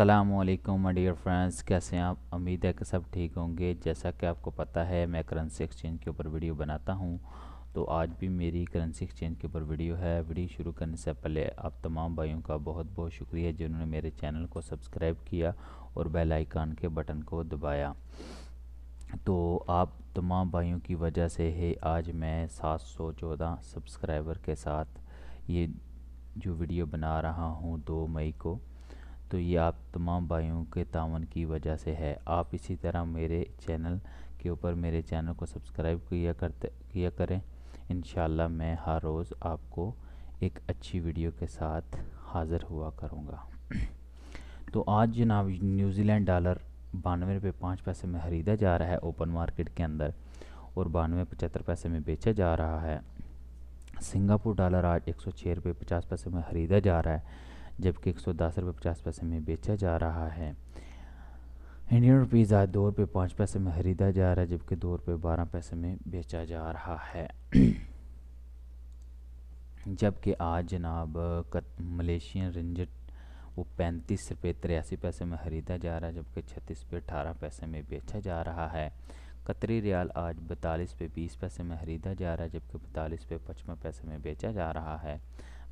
अल्लाम my dear friends कैसे हैं आप उम्मीद है कि सब ठीक होंगे जैसा कि आपको पता है मैं करेंसी एक्सचेंज के ऊपर वीडियो बनाता हूं तो आज भी मेरी करेंसी एक्सचेंज के ऊपर वीडियो है वीडियो शुरू करने से पहले आप तमाम भाइयों का बहुत बहुत शुक्रिया जिन्होंने मेरे चैनल को सब्सक्राइब किया और बेल आइकान के बटन को दबाया तो आप तमाम भाइयों की वजह से ही आज मैं सात सब्सक्राइबर के साथ ये जो वीडियो बना रहा हूँ दो मई को तो ये आप तमाम भाइयों के तावन की वजह से है आप इसी तरह मेरे चैनल के ऊपर मेरे चैनल को सब्सक्राइब किया करते किया करें इन मैं हर रोज़ आपको एक अच्छी वीडियो के साथ हाज़िर हुआ करूँगा तो आज जनाब न्यूजीलैंड डॉलर बानवे रुपये पाँच पैसे में ख़रीदा जा रहा है ओपन मार्केट के अंदर और बानवे पचहत्तर पैसे में बेचा जा रहा है सिंगापुर डॉलर आज एक सौ छः रुपये पचास पैसे में ख़रीदा जा रहा है जबकि एक सौ दस रुपये पचास पैसे में बेचा जा रहा है इंडियन रुपीज़ आज दो रुपये पाँच पैसे में ख़रीदा जा रहा है जबकि दो रुपये बारह पैसे में बेचा जा रहा है जबकि आज जनाब मलेशियन रंजट वो पैंतीस रुपये तिरासी पैसे में ख़रीदा जा रहा है जबकि छत्तीस रुपये अठारह पैसे में बेचा जा रहा है कतरी रियाल आज बतालीस रुपये बीस पैसे में ख़रीदा जा रहा है जबकि बतालीस रुपये पचपन पैसे में बेचा जा रहा है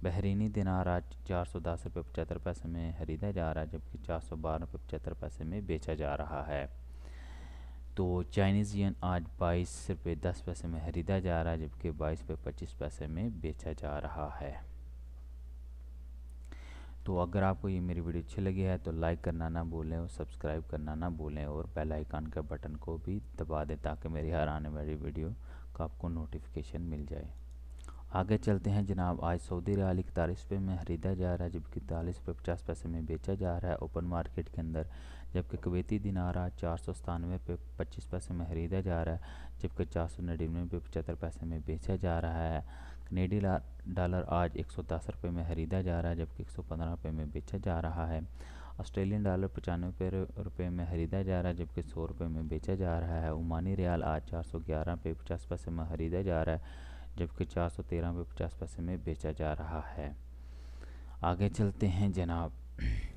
बहरीनी दिनार आज चार सौ दस रुपये पचहत्तर पैसे में खरीदा जा रहा है जबकि चार सौ बारह रुपये पचहत्तर पैसे में बेचा जा रहा है तो चाइनीज़ यन आज बाईस रुपये दस पैसे में खरीदा जा रहा है जबकि बाईस रुपये पच्चीस पैसे में बेचा जा रहा है तो अगर आपको ये मेरी वीडियो अच्छी लगी है तो लाइक करना ना भूलें और सब्सक्राइब करना ना भूलें और बेल आइकन के बटन को भी दबा दें ताकि मेरी हर आने वाली वीडियो का आपको नोटिफिकेशन मिल जाए आगे चलते हैं जनाब आज सऊदी रियाल इकतालीस रुपये में ख़रीदा जा रहा है जबकि इकतालीस रुपये पचास पैसे में बेचा जा रहा है ओपन मार्केट के अंदर जबकि कवेती दिनारा चार सौ सतानवे पे पच्चीस पैसे में ख़रीदा जा रहा है जबकि चार सौ नड़िनवे पे पचहत्तर पैसे में बेचा जा रहा है कनेडी डॉलर आज एक सौ दस रुपये में ख़रीदा जा रहा है जबकि एक सौ पंद्रह रुपये में बेचा जा रहा है ऑस्ट्रेलियन डॉलर पचानवे रुपये में ख़रीदा जा रहा है जबकि सौ रुपये में बेचा जा रहा है ओमानी रियाल आज चार सौ ग्यारह पे पचास पैसे में ख़रीदा जा रहा है जबकि चार सौ तेरह रुपये पचास पैसे में बेचा जा रहा है आगे चलते हैं जनाब